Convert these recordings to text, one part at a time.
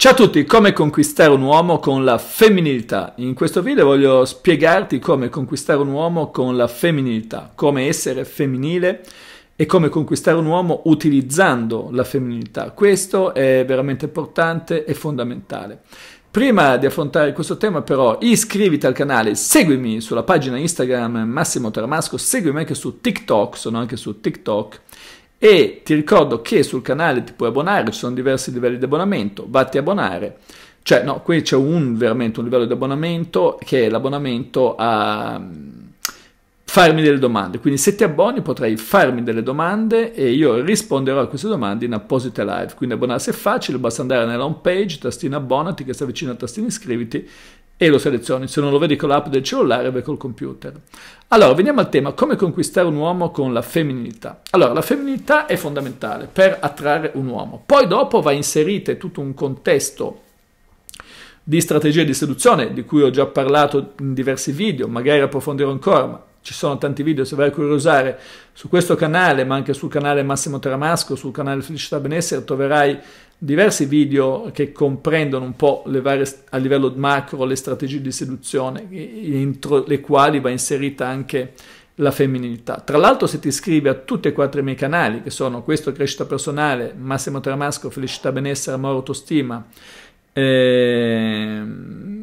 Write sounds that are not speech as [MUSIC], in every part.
Ciao a tutti, come conquistare un uomo con la femminilità. In questo video voglio spiegarti come conquistare un uomo con la femminilità, come essere femminile e come conquistare un uomo utilizzando la femminilità. Questo è veramente importante e fondamentale. Prima di affrontare questo tema però iscriviti al canale, seguimi sulla pagina Instagram Massimo Taramasco, seguimi anche su TikTok, sono anche su TikTok e ti ricordo che sul canale ti puoi abbonare, ci sono diversi livelli di abbonamento, vatti a abbonare. Cioè, no, qui c'è un veramente un livello di abbonamento che è l'abbonamento a mm, farmi delle domande. Quindi se ti abboni potrai farmi delle domande e io risponderò a queste domande in apposite live. Quindi abbonarsi è facile, basta andare nella home page, tastino abbonati che sta vicino al tastino iscriviti e lo selezioni, se non lo vedi con l'app del cellulare, beh col computer. Allora, veniamo al tema, come conquistare un uomo con la femminilità? Allora, la femminilità è fondamentale per attrarre un uomo. Poi dopo va inserito tutto un contesto di strategie di seduzione, di cui ho già parlato in diversi video, magari approfondirò ancora, ma ci sono tanti video se vai a curiosare su questo canale, ma anche sul canale Massimo Tramasco, sul canale Felicità Benessere, troverai diversi video che comprendono un po' le varie, a livello macro le strategie di seduzione, entro le quali va inserita anche la femminilità. Tra l'altro se ti iscrivi a tutti e quattro i miei canali, che sono Questo Crescita Personale, Massimo Tramasco, Felicità Benessere, Amore Autostima, ehm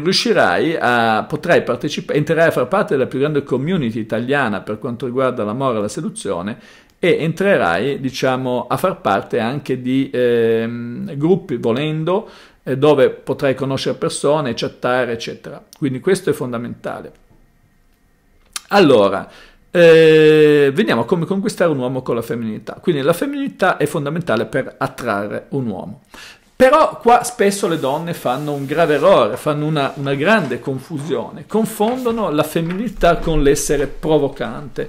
riuscirai a, potrai partecipare, entrerai a far parte della più grande community italiana per quanto riguarda l'amore e la seduzione e entrerai, diciamo, a far parte anche di eh, gruppi, volendo, eh, dove potrai conoscere persone, chattare, eccetera. Quindi questo è fondamentale. Allora, eh, veniamo a come conquistare un uomo con la femminilità. Quindi la femminilità è fondamentale per attrarre un uomo. Però qua spesso le donne fanno un grave errore, fanno una, una grande confusione, confondono la femminilità con l'essere provocante.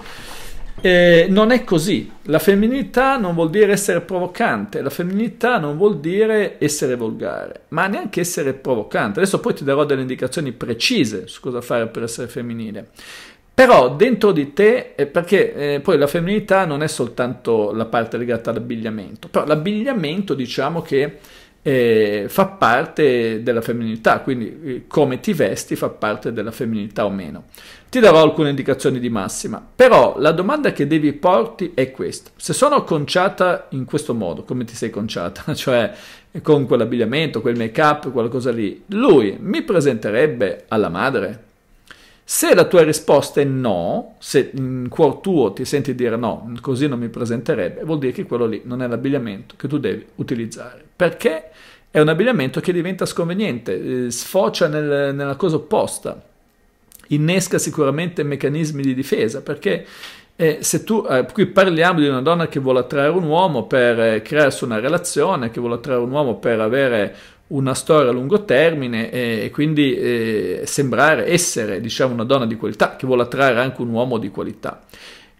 Eh, non è così. La femminilità non vuol dire essere provocante, la femminilità non vuol dire essere volgare, ma neanche essere provocante. Adesso poi ti darò delle indicazioni precise su cosa fare per essere femminile. Però dentro di te, eh, perché eh, poi la femminilità non è soltanto la parte legata all'abbigliamento, però l'abbigliamento diciamo che eh, fa parte della femminilità, quindi eh, come ti vesti fa parte della femminilità o meno. Ti darò alcune indicazioni di massima, però la domanda che devi porti è questa. Se sono conciata in questo modo, come ti sei conciata, [LAUGHS] cioè con quell'abbigliamento, quel make-up, qualcosa lì, lui mi presenterebbe alla madre? Se la tua risposta è no, se in cuor tuo ti senti dire no, così non mi presenterebbe, vuol dire che quello lì non è l'abbigliamento che tu devi utilizzare. Perché è un abbigliamento che diventa sconveniente, eh, sfocia nel, nella cosa opposta, innesca sicuramente meccanismi di difesa, perché eh, se tu, eh, qui parliamo di una donna che vuole attrarre un uomo per eh, crearsi una relazione, che vuole attrarre un uomo per avere una storia a lungo termine e, quindi eh, sembrare essere diciamo, una donna di qualità che vuole attrarre anche un uomo di qualità.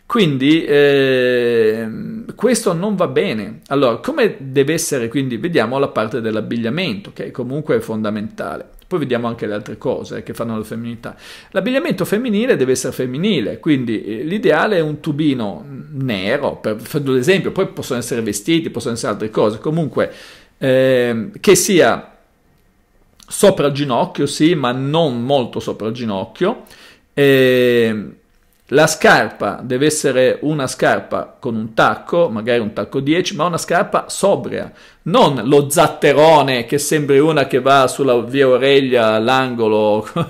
Quindi eh, questo non va bene. Allora, come deve essere? Quindi vediamo la parte dell'abbigliamento, che comunque è fondamentale. Poi vediamo anche le altre cose eh, che fanno la femminilità. L'abbigliamento femminile deve essere femminile, quindi eh, l'ideale è un tubino nero, per, per esempio, poi possono essere vestiti, possono essere altre cose. Comunque eh, che sia sopra il ginocchio, sì, ma non molto sopra il ginocchio, eh, la scarpa deve essere una scarpa con un tacco, magari un tacco 10, ma una scarpa sobria, non lo zatterone che sembri una che va sulla via Oreglia all'angolo [LAUGHS] con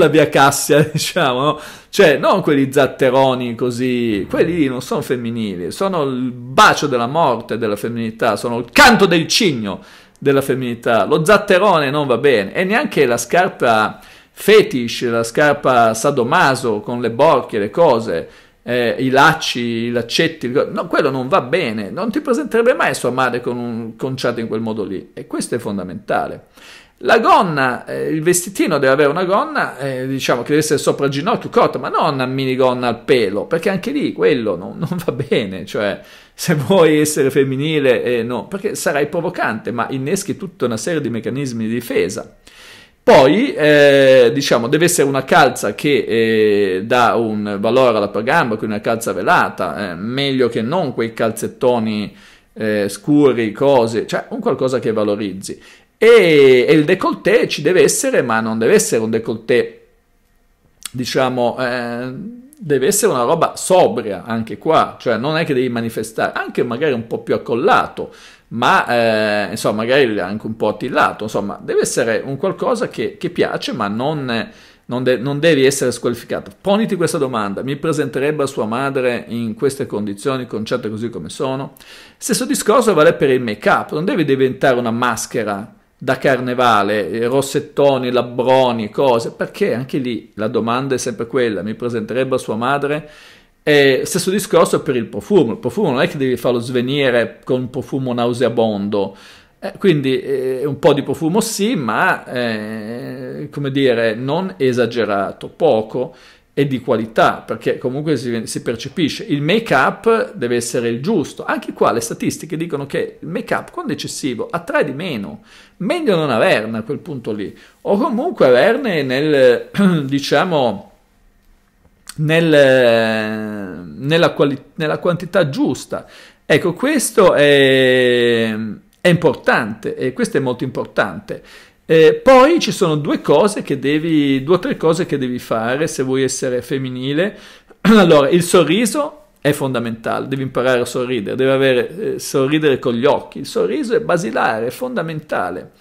la via Cassia, [LAUGHS] diciamo, no? cioè non quelli zatteroni così, quelli non sono femminili, sono il bacio della morte della femminità, sono il canto del cigno della femminità. Lo zatterone non va bene e neanche la scarpa fetish, la scarpa sadomaso con le borchie, le cose, eh, i lacci, i laccetti, no, quello non va bene, non ti presenterebbe mai sua madre con un conciato in quel modo lì e questo è fondamentale. La gonna, eh, il vestitino deve avere una gonna, eh, diciamo che deve essere sopra il ginocchio, corta, ma non una minigonna al pelo, perché anche lì quello non, non va bene, cioè se vuoi essere femminile, eh, no, perché sarai provocante, ma inneschi tutta una serie di meccanismi di difesa. Poi, eh, diciamo, deve essere una calza che eh, dà un valore alla gamba, quindi una calza velata, eh, meglio che non quei calzettoni eh, scuri, cose, cioè un qualcosa che valorizzi. E, e, il décolleté ci deve essere, ma non deve essere un décolleté, diciamo, eh, deve essere una roba sobria anche qua, cioè non è che devi manifestare, anche magari un po' più accollato, ma eh, insomma, magari anche un po' attillato, insomma, deve essere un qualcosa che, che piace, ma non, non, de- non, devi essere squalificato. Poniti questa domanda, mi presenterebbe a sua madre in queste condizioni, concerte così come sono? Stesso discorso vale per il make-up, non devi diventare una maschera da carnevale, eh, rossettoni, labbroni, cose, perché anche lì la domanda è sempre quella, mi presenterebbe a sua madre e stesso discorso per il profumo, il profumo non è che devi farlo svenire con un profumo nauseabondo, eh, quindi eh, un po' di profumo sì, ma eh, come dire, non esagerato, poco e di qualità, perché comunque si, si percepisce. Il make-up deve essere il giusto. Anche qua le statistiche dicono che il make-up, quando è eccessivo, attrae di meno. Meglio non averne a quel punto lì, o comunque averne nel, [CLEARS THROAT] diciamo nel, eh, nella, quali, nella quantità giusta. Ecco, questo è, è importante e questo è molto importante. Eh, poi ci sono due cose che devi, due o tre cose che devi fare se vuoi essere femminile. [CLEARS THROAT] Allora, il sorriso è fondamentale, devi imparare a sorridere, devi avere, eh, sorridere con gli occhi. Il sorriso è basilare, è fondamentale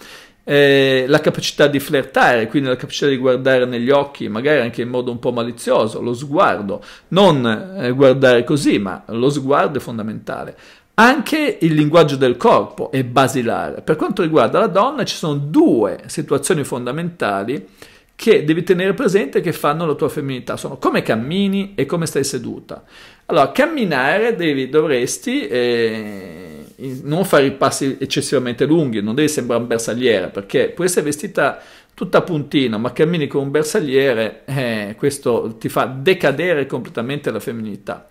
eh, la capacità di flirtare, quindi la capacità di guardare negli occhi, magari anche in modo un po' malizioso, lo sguardo, non eh, guardare così, ma lo sguardo è fondamentale. Anche il linguaggio del corpo è basilare. Per quanto riguarda la donna ci sono due situazioni fondamentali che devi tenere presente che fanno la tua femminilità, sono come cammini e come stai seduta. Allora, camminare devi, dovresti... Eh, non fare i passi eccessivamente lunghi, non devi sembrare un bersagliere, perché può essere vestita tutta puntina, ma cammini con un bersagliere, eh, questo ti fa decadere completamente la femminilità.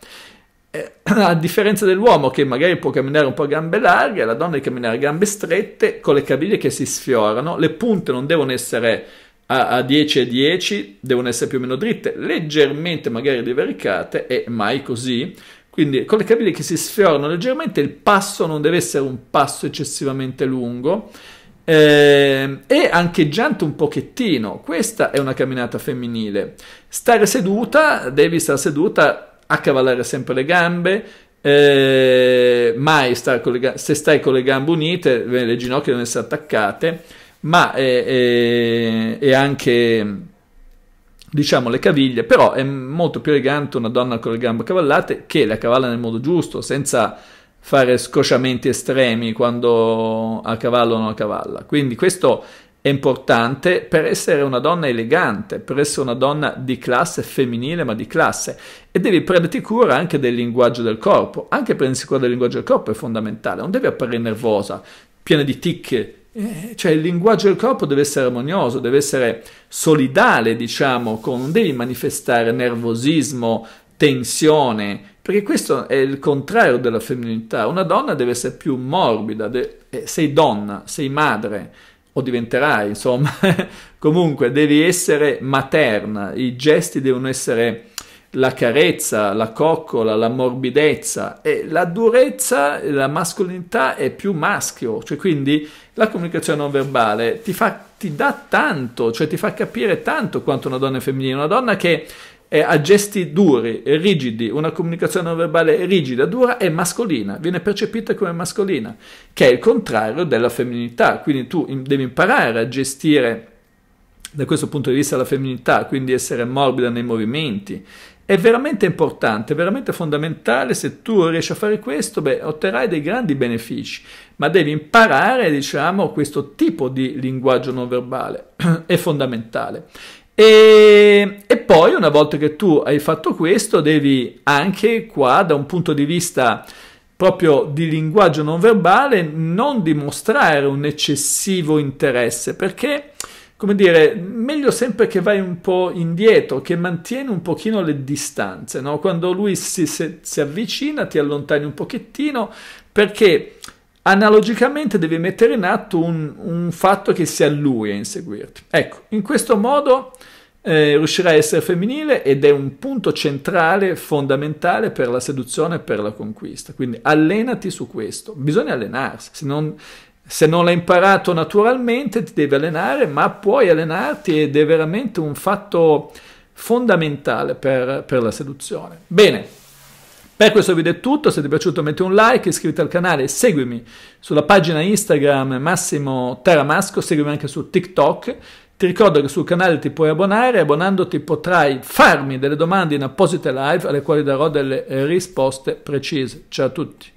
Eh, [CLEARS THROAT] a differenza dell'uomo che magari può camminare un po' a gambe larghe, la donna deve camminare a gambe strette, con le caviglie che si sfiorano, le punte non devono essere a, 10 e 10 devono essere più o meno dritte, leggermente magari divaricate e mai così. Quindi con le caviglie che si sfiorano leggermente il passo non deve essere un passo eccessivamente lungo eh, e ancheggiante un pochettino. Questa è una camminata femminile. Stare seduta, devi stare seduta, accavallare sempre le gambe, eh, mai stare con le gambe, se stai con le gambe unite, le ginocchia devono essere attaccate, ma è, è, è anche diciamo le caviglie, però è molto più elegante una donna con le gambe cavallate che la cavalla nel modo giusto, senza fare scosciamenti estremi quando a cavallo o non a cavalla. Quindi questo è importante per essere una donna elegante, per essere una donna di classe femminile, ma di classe. E devi prenderti cura anche del linguaggio del corpo. Anche prendersi cura del linguaggio del corpo è fondamentale. Non devi apparire nervosa, piena di ticche, eh, cioè il linguaggio del corpo deve essere armonioso, deve essere solidale, diciamo, con, non devi manifestare nervosismo, tensione, perché questo è il contrario della femminilità. Una donna deve essere più morbida, de- eh, sei donna, sei madre, o diventerai, insomma, [LAUGHS] comunque devi essere materna, i gesti devono essere la carezza, la coccola, la morbidezza e la durezza, la mascolinità è più maschio, cioè quindi la comunicazione non verbale ti, fa, ti dà tanto, cioè ti fa capire tanto quanto una donna è femminile, una donna che eh, ha gesti duri, rigidi, una comunicazione non verbale rigida, dura, è mascolina, viene percepita come mascolina, che è il contrario della femminilità. Quindi tu devi imparare a gestire da questo punto di vista la femminilità, quindi essere morbida nei movimenti, è veramente importante, veramente fondamentale, se tu riesci a fare questo, beh, otterrai dei grandi benefici, ma devi imparare, diciamo, questo tipo di linguaggio non verbale, [CLEARS THROAT] è fondamentale. E, e, poi, una volta che tu hai fatto questo, devi anche qua, da un punto di vista proprio di linguaggio non verbale, non dimostrare un eccessivo interesse, perché come dire, meglio sempre che vai un po' indietro, che mantieni un pochino le distanze, no? quando lui si, si, si avvicina ti allontani un pochettino perché analogicamente devi mettere in atto un, un, fatto che sia lui a inseguirti. Ecco, in questo modo eh, riuscirai a essere femminile ed è un punto centrale, fondamentale per la seduzione e per la conquista. Quindi allenati su questo. Bisogna allenarsi, se non se non l'hai imparato naturalmente ti devi allenare, ma puoi allenarti ed è veramente un fatto fondamentale per, per la seduzione. Bene, per questo video è tutto, se ti è piaciuto metti un like, iscriviti al canale, seguimi sulla pagina Instagram Massimo Teramasco, seguimi anche su TikTok. Ti ricordo che sul canale ti puoi abbonare, abbonandoti potrai farmi delle domande in apposite live alle quali darò delle risposte precise. Ciao a tutti!